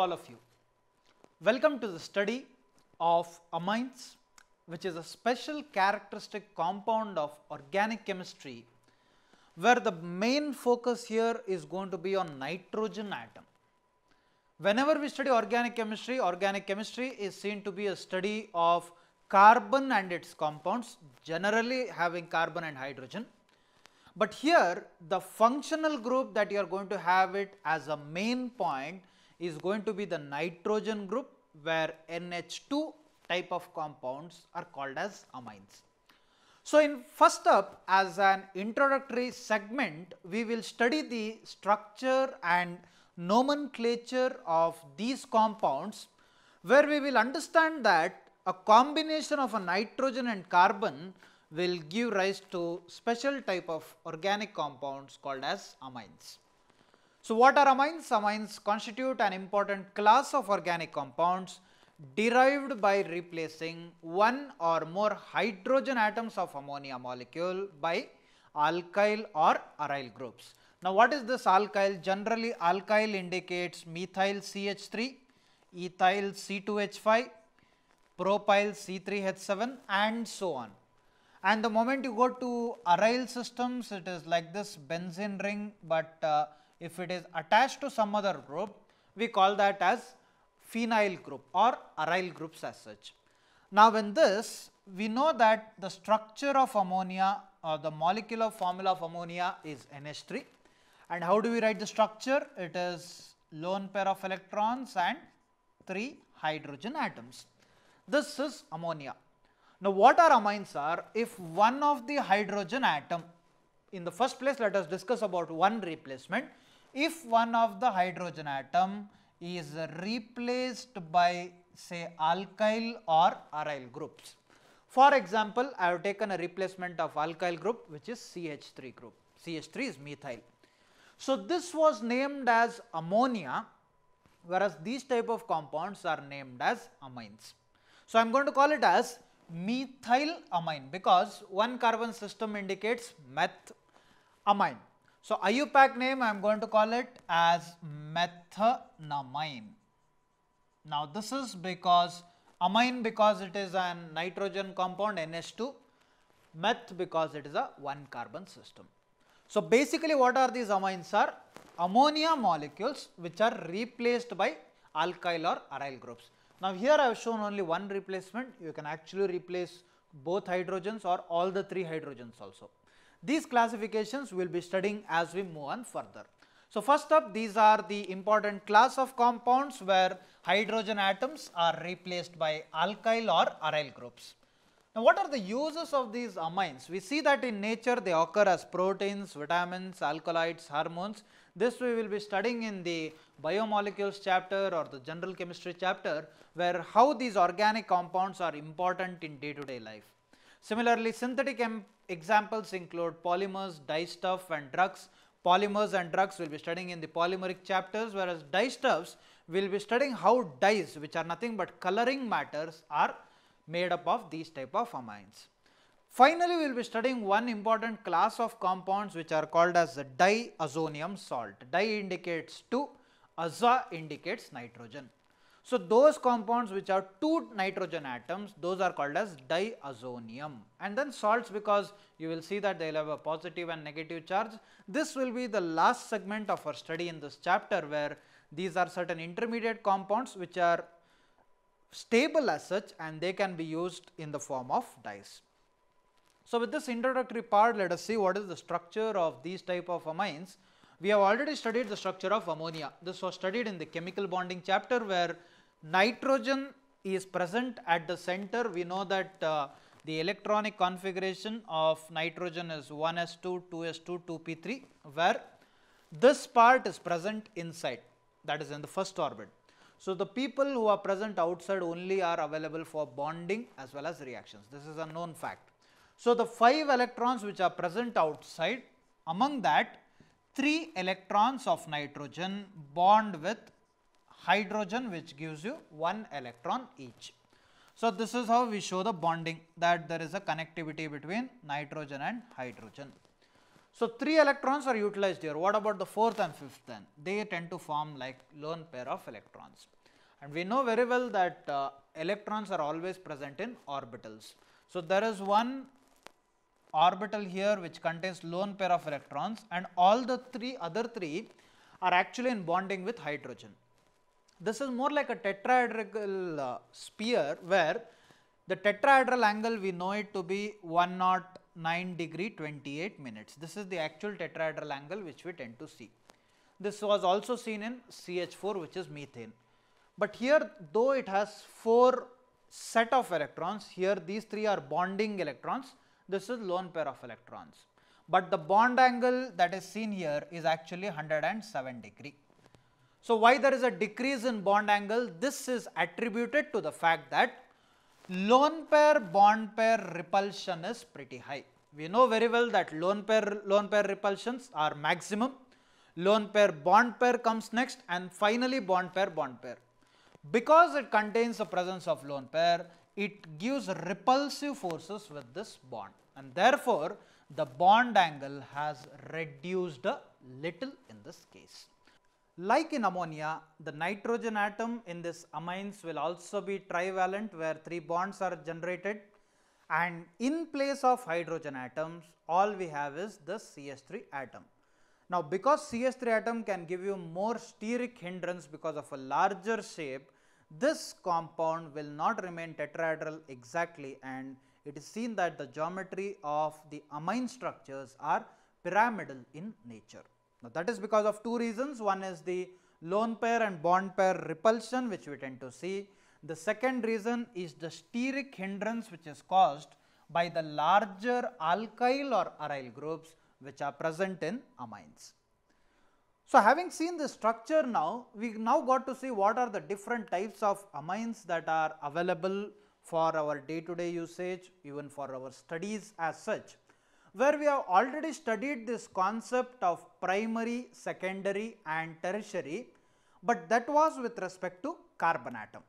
all of you. Welcome to the study of amines which is a special characteristic compound of organic chemistry where the main focus here is going to be on nitrogen atom. Whenever we study organic chemistry, organic chemistry is seen to be a study of carbon and its compounds generally having carbon and hydrogen. But here the functional group that you are going to have it as a main point is going to be the nitrogen group where NH2 type of compounds are called as amines. So, in first up as an introductory segment, we will study the structure and nomenclature of these compounds where we will understand that a combination of a nitrogen and carbon will give rise to special type of organic compounds called as amines. So what are amines? Amines constitute an important class of organic compounds derived by replacing one or more hydrogen atoms of ammonia molecule by alkyl or aryl groups. Now what is this alkyl? Generally alkyl indicates methyl CH3, ethyl C2H5, propyl C3H7 and so on. And the moment you go to aryl systems it is like this benzene ring but uh, if it is attached to some other group, we call that as phenyl group or aryl groups as such. Now, in this we know that the structure of ammonia or uh, the molecular formula of ammonia is NH3 and how do we write the structure? It is lone pair of electrons and 3 hydrogen atoms. This is ammonia. Now, what are amines are? If one of the hydrogen atom in the first place let us discuss about one replacement if one of the hydrogen atom is replaced by say alkyl or aryl groups. For example, I have taken a replacement of alkyl group which is CH3 group, CH3 is methyl. So, this was named as ammonia whereas these type of compounds are named as amines. So, I am going to call it as methyl amine because one carbon system indicates meth amine so IUPAC name I am going to call it as methanamine. Now this is because amine because it is a nitrogen compound NH2, meth because it is a one carbon system. So basically what are these amines are ammonia molecules which are replaced by alkyl or aryl groups. Now here I have shown only one replacement you can actually replace both hydrogens or all the three hydrogens also. These classifications we will be studying as we move on further. So first up these are the important class of compounds where hydrogen atoms are replaced by alkyl or aryl groups. Now what are the uses of these amines? We see that in nature they occur as proteins, vitamins, alkaloids, hormones. This we will be studying in the biomolecules chapter or the general chemistry chapter where how these organic compounds are important in day to day life. Similarly, synthetic examples include polymers, dye stuff, and drugs. Polymers and drugs will be studying in the polymeric chapters whereas dye stuffs will be studying how dyes which are nothing but coloring matters are made up of these type of amines. Finally, we will be studying one important class of compounds which are called as diazonium salt. Dye indicates 2, azo indicates nitrogen. So, those compounds which are two nitrogen atoms those are called as diazonium and then salts because you will see that they will have a positive and negative charge. This will be the last segment of our study in this chapter where these are certain intermediate compounds which are stable as such and they can be used in the form of dyes. So, with this introductory part let us see what is the structure of these type of amines. We have already studied the structure of ammonia. This was studied in the chemical bonding chapter where nitrogen is present at the center. We know that uh, the electronic configuration of nitrogen is 1s2, 2s2, 2p3 where this part is present inside that is in the first orbit. So, the people who are present outside only are available for bonding as well as reactions. This is a known fact. So, the 5 electrons which are present outside among that 3 electrons of nitrogen bond with hydrogen which gives you 1 electron each. So, this is how we show the bonding that there is a connectivity between nitrogen and hydrogen. So, 3 electrons are utilized here. What about the 4th and 5th then? They tend to form like lone pair of electrons. And we know very well that uh, electrons are always present in orbitals. So, there is one orbital here which contains lone pair of electrons and all the three other three are actually in bonding with hydrogen. This is more like a tetrahedral uh, sphere where the tetrahedral angle we know it to be 109 degree 28 minutes. This is the actual tetrahedral angle which we tend to see. This was also seen in CH4 which is methane. But here though it has 4 set of electrons, here these 3 are bonding electrons, this is lone pair of electrons. But the bond angle that is seen here is actually 107 degree. So, why there is a decrease in bond angle? This is attributed to the fact that lone pair bond pair repulsion is pretty high. We know very well that lone pair lone pair repulsions are maximum, lone pair bond pair comes next and finally bond pair bond pair. Because it contains the presence of lone pair, it gives repulsive forces with this bond and therefore the bond angle has reduced a little in this case. Like in ammonia, the nitrogen atom in this amines will also be trivalent where 3 bonds are generated and in place of hydrogen atoms all we have is the CH3 atom. Now, because CH3 atom can give you more steric hindrance because of a larger shape, this compound will not remain tetrahedral exactly and it is seen that the geometry of the amine structures are pyramidal in nature. Now, that is because of two reasons. One is the lone pair and bond pair repulsion which we tend to see. The second reason is the steric hindrance which is caused by the larger alkyl or aryl groups which are present in amines. So, having seen the structure now, we now got to see what are the different types of amines that are available for our day to day usage even for our studies as such where we have already studied this concept of primary, secondary and tertiary, but that was with respect to carbon atom.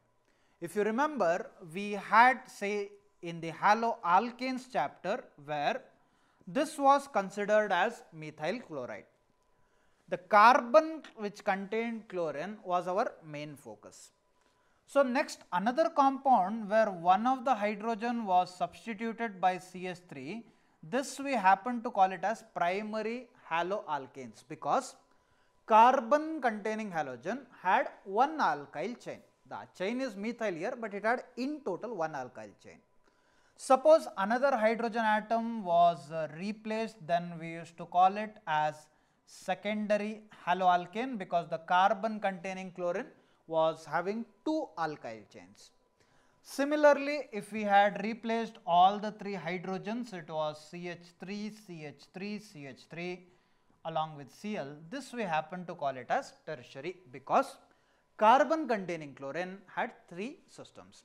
If you remember, we had say in the haloalkanes chapter where this was considered as methyl chloride. The carbon which contained chlorine was our main focus. So, next another compound where one of the hydrogen was substituted by CH3 this we happen to call it as primary haloalkanes because carbon containing halogen had one alkyl chain. The chain is methyl here, but it had in total one alkyl chain. Suppose another hydrogen atom was uh, replaced, then we used to call it as secondary haloalkane because the carbon containing chlorine was having two alkyl chains. Similarly, if we had replaced all the three hydrogens, it was CH3, CH3, CH3 along with Cl. This we happen to call it as tertiary because carbon containing chlorine had three systems.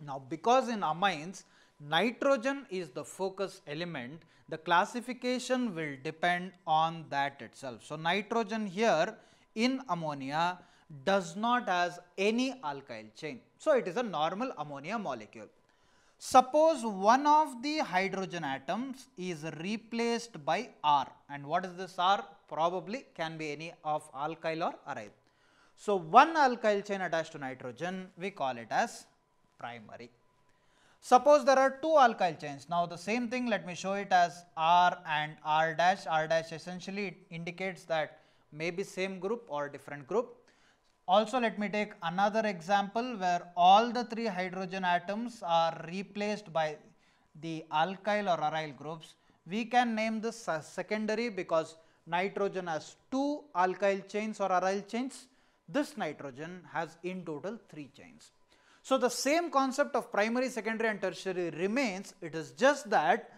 Now, because in amines nitrogen is the focus element, the classification will depend on that itself. So, nitrogen here in ammonia does not has any alkyl chain. So, it is a normal ammonia molecule. Suppose one of the hydrogen atoms is replaced by R and what is this R? Probably can be any of alkyl or aryl. So, one alkyl chain attached to nitrogen we call it as primary. Suppose there are two alkyl chains. Now, the same thing let me show it as R and R dash. R dash essentially indicates that maybe same group or different group. Also, let me take another example where all the three hydrogen atoms are replaced by the alkyl or aryl groups. We can name this as secondary because nitrogen has two alkyl chains or aryl chains. This nitrogen has in total three chains. So, the same concept of primary, secondary and tertiary remains. It is just that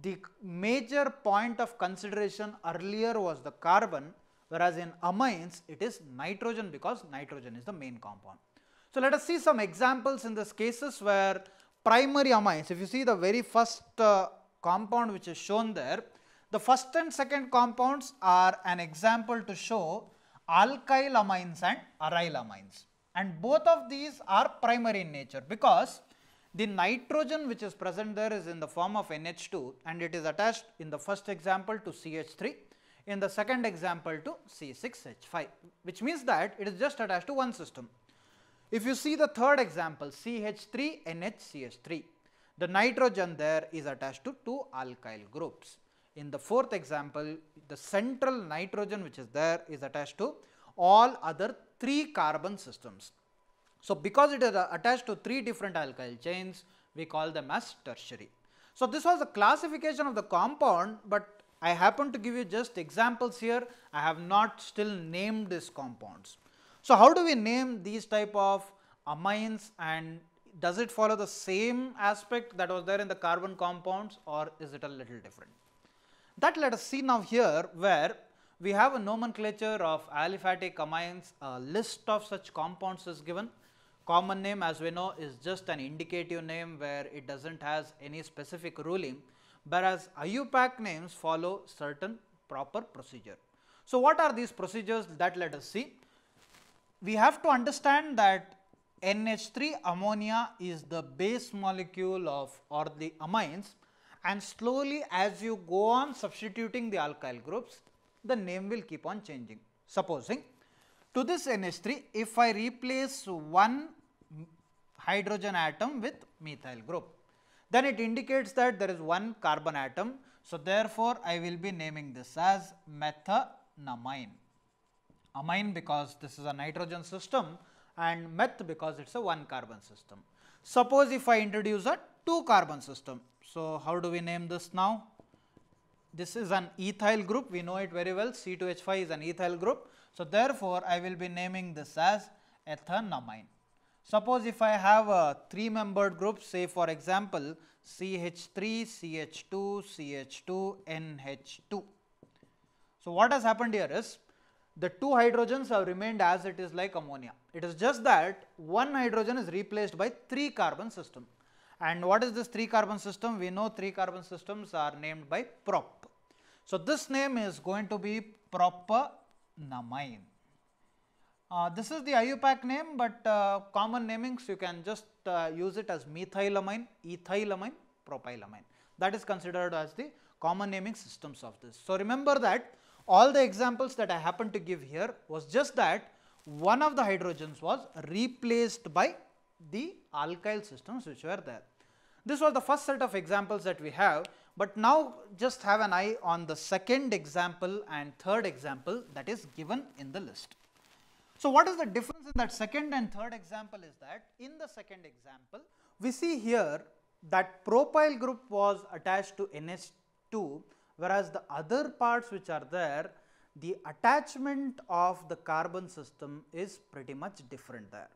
the major point of consideration earlier was the carbon whereas in amines it is nitrogen because nitrogen is the main compound. So, let us see some examples in this cases where primary amines, if you see the very first uh, compound which is shown there, the first and second compounds are an example to show alkyl amines and aryl amines and both of these are primary in nature because the nitrogen which is present there is in the form of NH2 and it is attached in the first example to CH3 in the second example to C6H5 which means that it is just attached to one system. If you see the third example CH3NHCH3 the nitrogen there is attached to two alkyl groups. In the fourth example the central nitrogen which is there is attached to all other three carbon systems. So, because it is attached to three different alkyl chains we call them as tertiary. So, this was a classification of the compound, but I happen to give you just examples here, I have not still named these compounds. So, how do we name these type of amines and does it follow the same aspect that was there in the carbon compounds or is it a little different? That let us see now here where we have a nomenclature of aliphatic amines, a list of such compounds is given. Common name as we know is just an indicative name where it does not has any specific ruling whereas IUPAC names follow certain proper procedure. So, what are these procedures that let us see? We have to understand that NH3 ammonia is the base molecule of or the amines and slowly as you go on substituting the alkyl groups, the name will keep on changing. Supposing to this NH3, if I replace one hydrogen atom with methyl group, then it indicates that there is one carbon atom. So, therefore, I will be naming this as methanamine, amine because this is a nitrogen system and meth because it is a one carbon system. Suppose if I introduce a two carbon system, so how do we name this now? This is an ethyl group, we know it very well, C2H5 is an ethyl group. So, therefore, I will be naming this as ethanamine. Suppose if I have a three membered group say for example CH3, CH2, CH2, NH2. So, what has happened here is the two hydrogens have remained as it is like ammonia. It is just that one hydrogen is replaced by three carbon system. And what is this three carbon system? We know three carbon systems are named by prop. So, this name is going to be propanamine. Uh, this is the IUPAC name, but uh, common namings you can just uh, use it as methylamine, ethylamine, propylamine. That is considered as the common naming systems of this. So, remember that all the examples that I happened to give here was just that one of the hydrogens was replaced by the alkyl systems which were there. This was the first set of examples that we have, but now just have an eye on the second example and third example that is given in the list. So what is the difference in that second and third example is that in the second example, we see here that propyl group was attached to NH2 whereas the other parts which are there, the attachment of the carbon system is pretty much different there.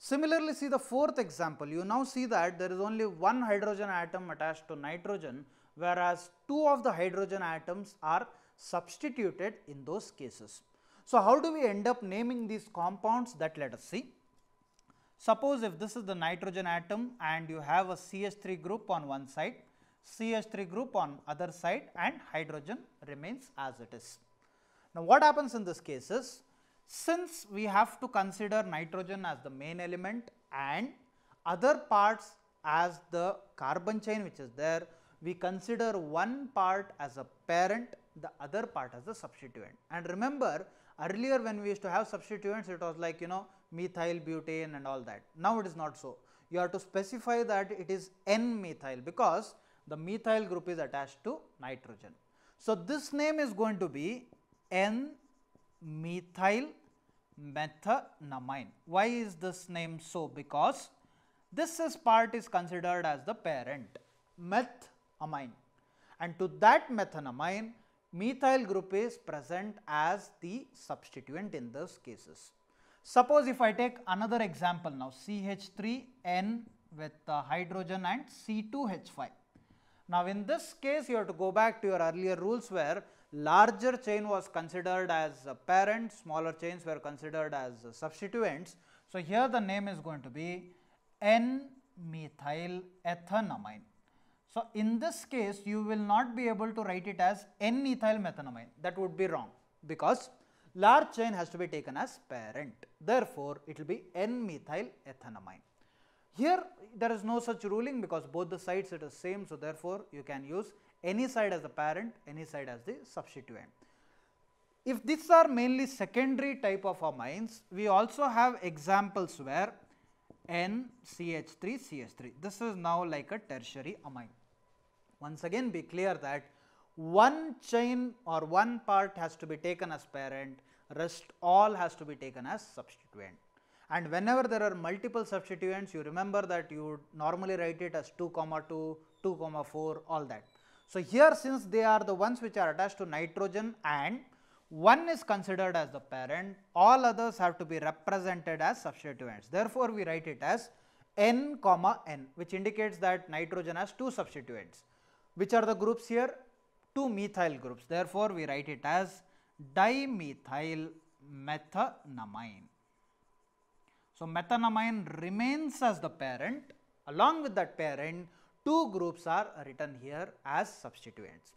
Similarly, see the fourth example, you now see that there is only one hydrogen atom attached to nitrogen whereas two of the hydrogen atoms are substituted in those cases. So, how do we end up naming these compounds that let us see. Suppose if this is the nitrogen atom and you have a CH3 group on one side, CH3 group on other side and hydrogen remains as it is. Now, what happens in this case is since we have to consider nitrogen as the main element and other parts as the carbon chain which is there, we consider one part as a parent, the other part as a substituent. And remember Earlier when we used to have substituents it was like you know methyl butane and all that. Now it is not so. You have to specify that it is N methyl because the methyl group is attached to nitrogen. So this name is going to be N methyl methanamine. Why is this name so? Because this is part is considered as the parent methamine and to that methanamine methyl group is present as the substituent in those cases. Suppose if I take another example now CH3N with the uh, hydrogen and C2H5. Now in this case you have to go back to your earlier rules where larger chain was considered as a parent, smaller chains were considered as substituents. So here the name is going to be N methyl ethanamine. So in this case, you will not be able to write it as N-ethyl methanamine. That would be wrong because large chain has to be taken as parent. Therefore, it will be N-methyl ethanamine. Here, there is no such ruling because both the sides it is same. So therefore, you can use any side as the parent, any side as the substituent. If these are mainly secondary type of amines, we also have examples where NCH3CH3. This is now like a tertiary amine. Once again be clear that one chain or one part has to be taken as parent, rest all has to be taken as substituent. And whenever there are multiple substituents, you remember that you normally write it as 2 comma 2, 2 comma 4, all that. So, here since they are the ones which are attached to nitrogen and one is considered as the parent, all others have to be represented as substituents. Therefore, we write it as n comma n which indicates that nitrogen has two substituents which are the groups here? 2 methyl groups. Therefore, we write it as dimethyl methanamine. So, methanamine remains as the parent along with that parent two groups are written here as substituents.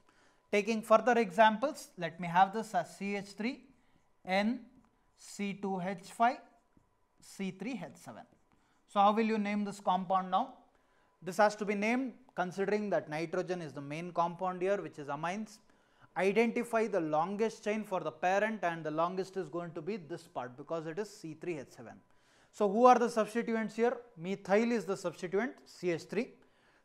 Taking further examples, let me have this as CH3, N, C2H5, C3H7. So, how will you name this compound now? This has to be named considering that nitrogen is the main compound here which is amines. Identify the longest chain for the parent and the longest is going to be this part because it is C3H7. So, who are the substituents here? Methyl is the substituent CH3,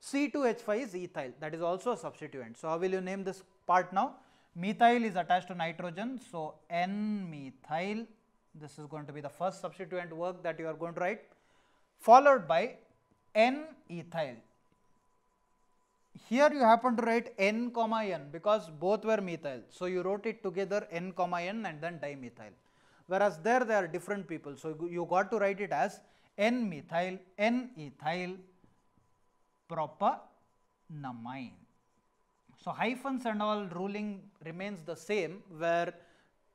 C2H5 is ethyl that is also a substituent. So, how will you name this part now? Methyl is attached to nitrogen. So, N-methyl this is going to be the first substituent work that you are going to write followed by N ethyl. Here you happen to write N comma N because both were methyl. So, you wrote it together N comma N and then dimethyl. Whereas, there they are different people. So, you got to write it as N methyl N ethyl propanamine. So, hyphens and all ruling remains the same where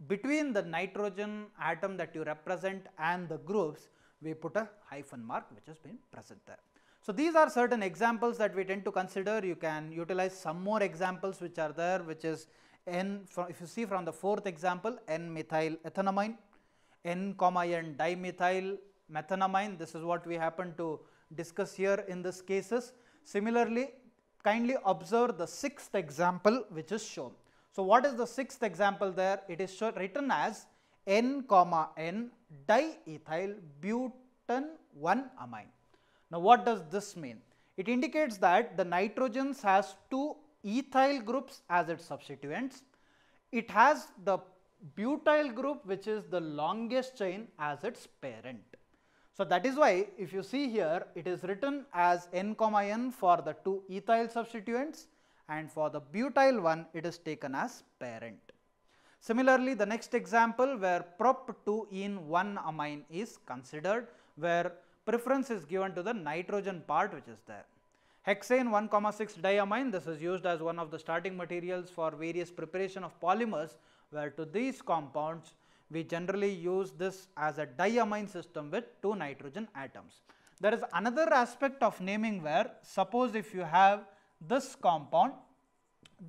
between the nitrogen atom that you represent and the groups we put a hyphen mark which has been present there. So, these are certain examples that we tend to consider. You can utilize some more examples which are there which is N if you see from the fourth example N methyl ethanamine, N comma N dimethyl methanamine this is what we happen to discuss here in this cases. Similarly, kindly observe the sixth example which is shown. So, what is the sixth example there? It is written as N comma N diethyl butan 1 amine. Now, what does this mean? It indicates that the nitrogens has two ethyl groups as its substituents. It has the butyl group which is the longest chain as its parent. So, that is why if you see here it is written as n comma n for the two ethyl substituents and for the butyl one it is taken as parent. Similarly, the next example where prop 2 in 1 amine is considered where preference is given to the nitrogen part which is there. Hexane 1,6 diamine this is used as one of the starting materials for various preparation of polymers where to these compounds we generally use this as a diamine system with 2 nitrogen atoms. There is another aspect of naming where suppose if you have this compound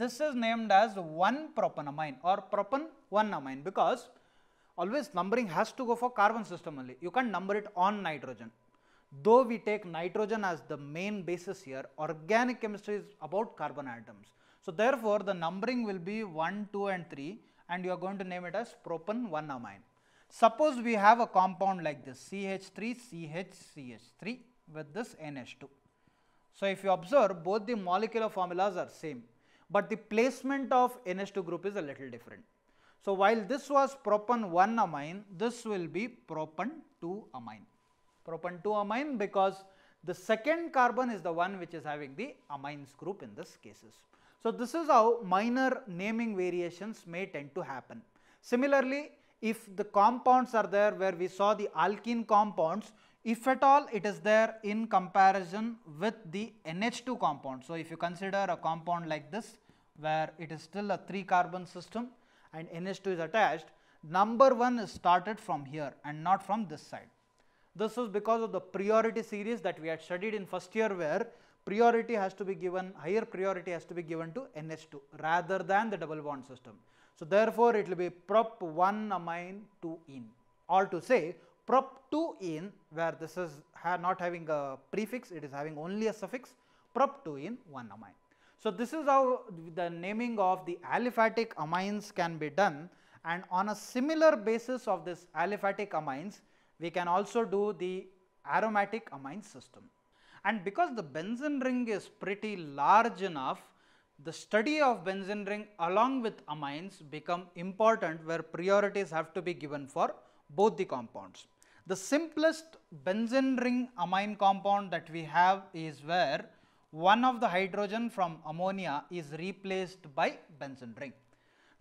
this is named as 1 propanamine or propan 1 amine because always numbering has to go for carbon system only you can't number it on nitrogen Though we take nitrogen as the main basis here, organic chemistry is about carbon atoms. So therefore, the numbering will be 1, 2 and 3 and you are going to name it as propan 1 amine. Suppose we have a compound like this CH3, CH, 3 ch 3 with this NH2. So if you observe both the molecular formulas are same, but the placement of NH2 group is a little different. So while this was propan 1 amine, this will be propan 2 amine. Propan-2-amine because the second carbon is the one which is having the amines group in this cases. So, this is how minor naming variations may tend to happen. Similarly, if the compounds are there where we saw the alkene compounds, if at all it is there in comparison with the NH2 compound. So, if you consider a compound like this where it is still a 3 carbon system and NH2 is attached, number 1 is started from here and not from this side. This is because of the priority series that we had studied in first year where priority has to be given, higher priority has to be given to NH2 rather than the double bond system. So, therefore, it will be prop 1 amine 2 in or to say prop 2 in where this is ha not having a prefix, it is having only a suffix prop 2 in 1 amine. So, this is how the naming of the aliphatic amines can be done and on a similar basis of this aliphatic amines, we can also do the aromatic amine system. And because the benzene ring is pretty large enough, the study of benzene ring along with amines become important where priorities have to be given for both the compounds. The simplest benzene ring amine compound that we have is where one of the hydrogen from ammonia is replaced by benzene ring.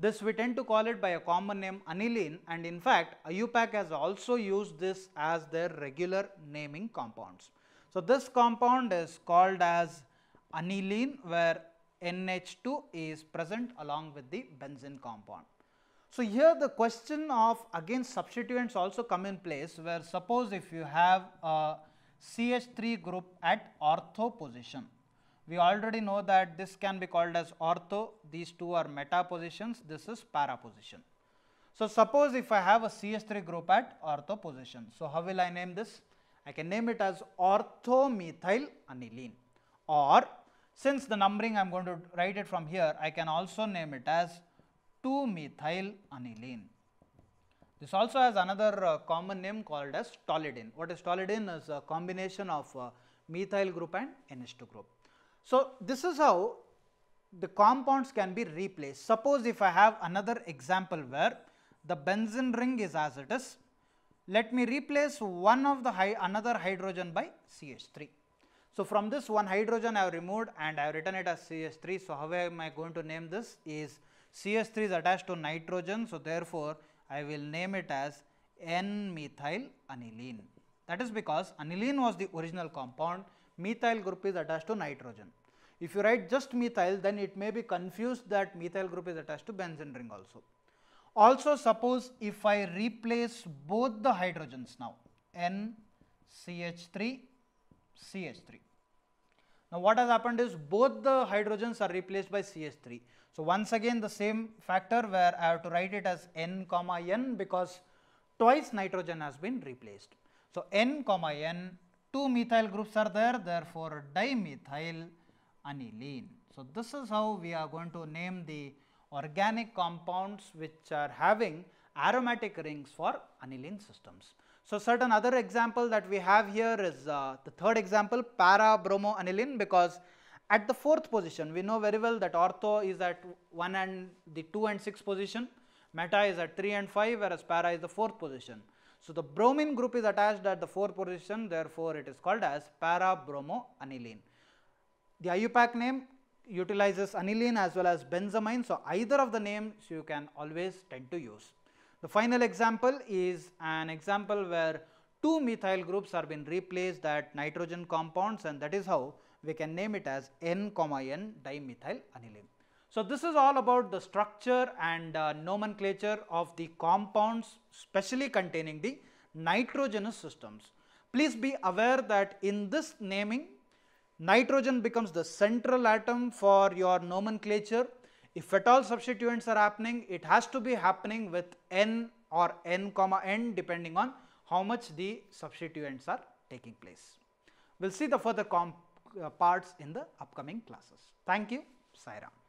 This we tend to call it by a common name aniline and in fact IUPAC has also used this as their regular naming compounds. So, this compound is called as aniline where NH2 is present along with the benzene compound. So, here the question of again substituents also come in place where suppose if you have a CH3 group at ortho position we already know that this can be called as ortho, these two are meta positions, this is para position. So, suppose if I have a CH3 group at ortho position. So, how will I name this? I can name it as orthomethyl aniline or since the numbering I am going to write it from here, I can also name it as 2-methyl aniline. This also has another uh, common name called as tolidine. What is tolidine is a combination of uh, methyl group and NH2 group. So, this is how the compounds can be replaced. Suppose if I have another example where the benzene ring is as it is, let me replace one of the another hydrogen by CH3. So, from this one hydrogen I have removed and I have written it as CH3. So, how am I going to name this is CH3 is attached to nitrogen. So, therefore, I will name it as N-methyl aniline. That is because aniline was the original compound methyl group is attached to nitrogen. If you write just methyl then it may be confused that methyl group is attached to benzene ring also. Also suppose if I replace both the hydrogens now N CH3 CH3. Now what has happened is both the hydrogens are replaced by CH3. So once again the same factor where I have to write it as N comma N because twice nitrogen has been replaced. So N comma N two methyl groups are there therefore dimethyl aniline. So, this is how we are going to name the organic compounds which are having aromatic rings for aniline systems. So, certain other example that we have here is uh, the third example para-bromo aniline, because at the fourth position we know very well that ortho is at 1 and the 2 and 6 position, meta is at 3 and 5 whereas para is the fourth position. So, the bromine group is attached at the 4 position therefore, it is called as parabromoaniline. The IUPAC name utilizes aniline as well as benzamine. So, either of the names you can always tend to use. The final example is an example where two methyl groups are been replaced at nitrogen compounds and that is how we can name it as N N dimethyl aniline. So, this is all about the structure and uh, nomenclature of the compounds specially containing the nitrogenous systems. Please be aware that in this naming nitrogen becomes the central atom for your nomenclature. If at all substituents are happening it has to be happening with N or N comma N depending on how much the substituents are taking place. We will see the further uh, parts in the upcoming classes. Thank you, Sairam.